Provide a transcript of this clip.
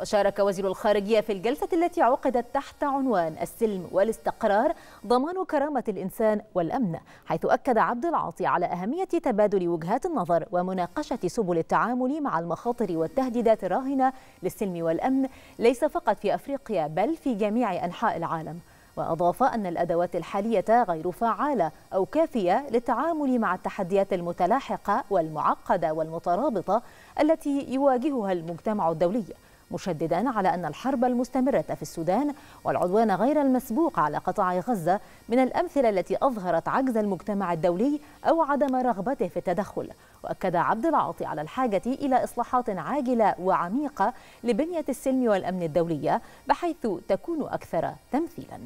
وشارك وزير الخارجية في الجلسة التي عقدت تحت عنوان السلم والاستقرار ضمان كرامة الإنسان والأمن حيث أكد عبد العاطي على أهمية تبادل وجهات النظر ومناقشة سبل التعامل مع المخاطر والتهديدات الراهنة للسلم والأمن ليس فقط في أفريقيا بل في جميع أنحاء العالم وأضاف أن الأدوات الحالية غير فعالة أو كافية للتعامل مع التحديات المتلاحقة والمعقدة والمترابطة التي يواجهها المجتمع الدولي مشددا على أن الحرب المستمرة في السودان والعدوان غير المسبوق على قطاع غزة من الأمثلة التي أظهرت عجز المجتمع الدولي أو عدم رغبته في التدخل وأكد عبد العاطي على الحاجة إلى إصلاحات عاجلة وعميقة لبنية السلم والأمن الدولية بحيث تكون أكثر تمثيلاً